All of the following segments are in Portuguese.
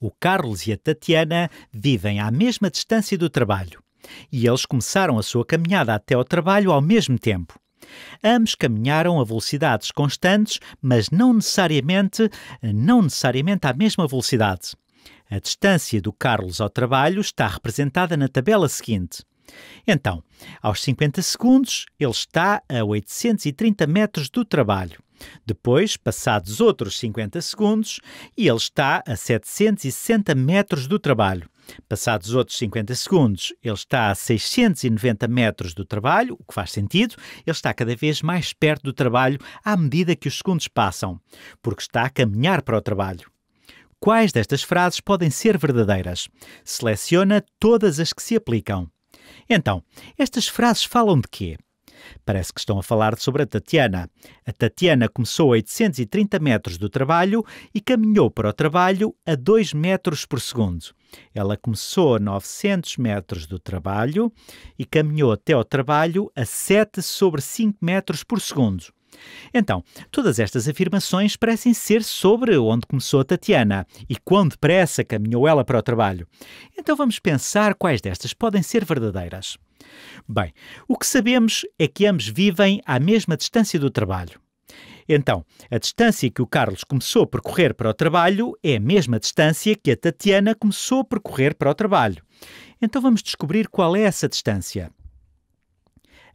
O Carlos e a Tatiana vivem à mesma distância do trabalho e eles começaram a sua caminhada até ao trabalho ao mesmo tempo. Ambos caminharam a velocidades constantes, mas não necessariamente, não necessariamente à mesma velocidade. A distância do Carlos ao trabalho está representada na tabela seguinte. Então, aos 50 segundos, ele está a 830 metros do trabalho. Depois, passados outros 50 segundos, e ele está a 760 metros do trabalho. Passados outros 50 segundos, ele está a 690 metros do trabalho, o que faz sentido, ele está cada vez mais perto do trabalho à medida que os segundos passam, porque está a caminhar para o trabalho quais destas frases podem ser verdadeiras. Seleciona todas as que se aplicam. Então, estas frases falam de quê? Parece que estão a falar sobre a Tatiana. A Tatiana começou a 830 metros do trabalho e caminhou para o trabalho a 2 metros por segundo. Ela começou a 900 metros do trabalho e caminhou até ao trabalho a 7 sobre 5 metros por segundo. Então, todas estas afirmações parecem ser sobre onde começou a Tatiana e quão depressa caminhou ela para o trabalho. Então vamos pensar quais destas podem ser verdadeiras. Bem, o que sabemos é que ambos vivem à mesma distância do trabalho. Então, a distância que o Carlos começou a percorrer para o trabalho é a mesma distância que a Tatiana começou a percorrer para o trabalho. Então vamos descobrir qual é essa distância.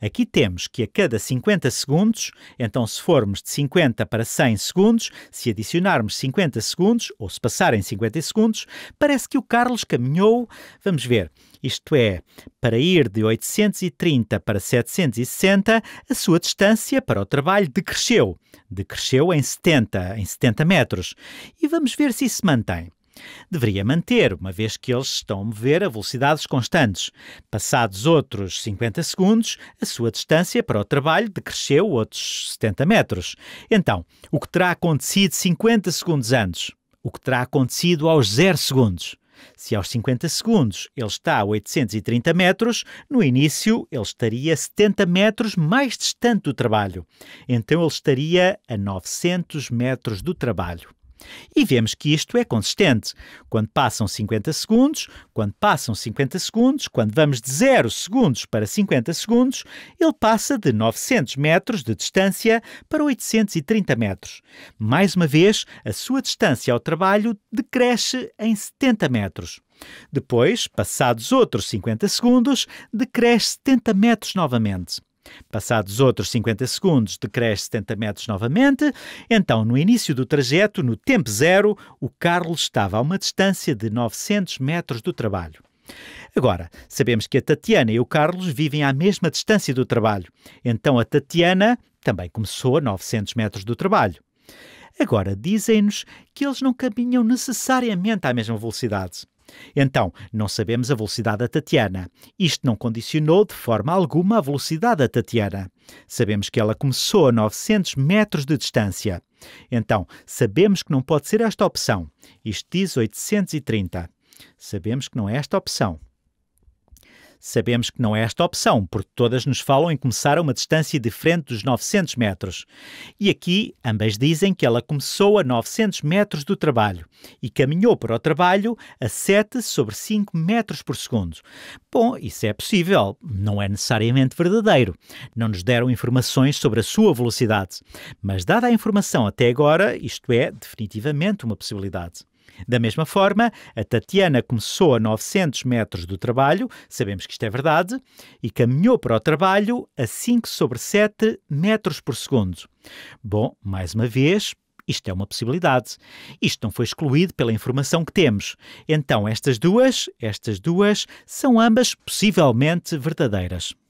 Aqui temos que a cada 50 segundos, então se formos de 50 para 100 segundos, se adicionarmos 50 segundos, ou se passarem 50 segundos, parece que o Carlos caminhou, vamos ver, isto é, para ir de 830 para 760, a sua distância para o trabalho decresceu. Decresceu em 70, em 70 metros. E vamos ver se isso mantém. Deveria manter, uma vez que eles estão a mover a velocidades constantes. Passados outros 50 segundos, a sua distância para o trabalho decresceu outros 70 metros. Então, o que terá acontecido 50 segundos antes? O que terá acontecido aos 0 segundos? Se aos 50 segundos ele está a 830 metros, no início ele estaria 70 metros mais distante do trabalho. Então ele estaria a 900 metros do trabalho. E vemos que isto é consistente. Quando passam 50 segundos, quando passam 50 segundos, quando vamos de 0 segundos para 50 segundos, ele passa de 900 metros de distância para 830 metros. Mais uma vez, a sua distância ao trabalho decresce em 70 metros. Depois, passados outros 50 segundos, decresce 70 metros novamente. Passados outros 50 segundos, decresce 70 metros novamente. Então, no início do trajeto, no tempo zero, o Carlos estava a uma distância de 900 metros do trabalho. Agora, sabemos que a Tatiana e o Carlos vivem à mesma distância do trabalho. Então, a Tatiana também começou a 900 metros do trabalho. Agora, dizem-nos que eles não caminham necessariamente à mesma velocidade. Então, não sabemos a velocidade da Tatiana. Isto não condicionou de forma alguma a velocidade da Tatiana. Sabemos que ela começou a 900 metros de distância. Então, sabemos que não pode ser esta opção. Isto diz 830. Sabemos que não é esta opção. Sabemos que não é esta opção, porque todas nos falam em começar a uma distância diferente dos 900 metros. E aqui, ambas dizem que ela começou a 900 metros do trabalho e caminhou para o trabalho a 7 sobre 5 metros por segundo. Bom, isso é possível, não é necessariamente verdadeiro. Não nos deram informações sobre a sua velocidade, mas dada a informação até agora, isto é definitivamente uma possibilidade. Da mesma forma, a Tatiana começou a 900 metros do trabalho, sabemos que isto é verdade, e caminhou para o trabalho a 5 sobre 7 metros por segundo. Bom, mais uma vez, isto é uma possibilidade. Isto não foi excluído pela informação que temos. Então, estas duas, estas duas, são ambas possivelmente verdadeiras.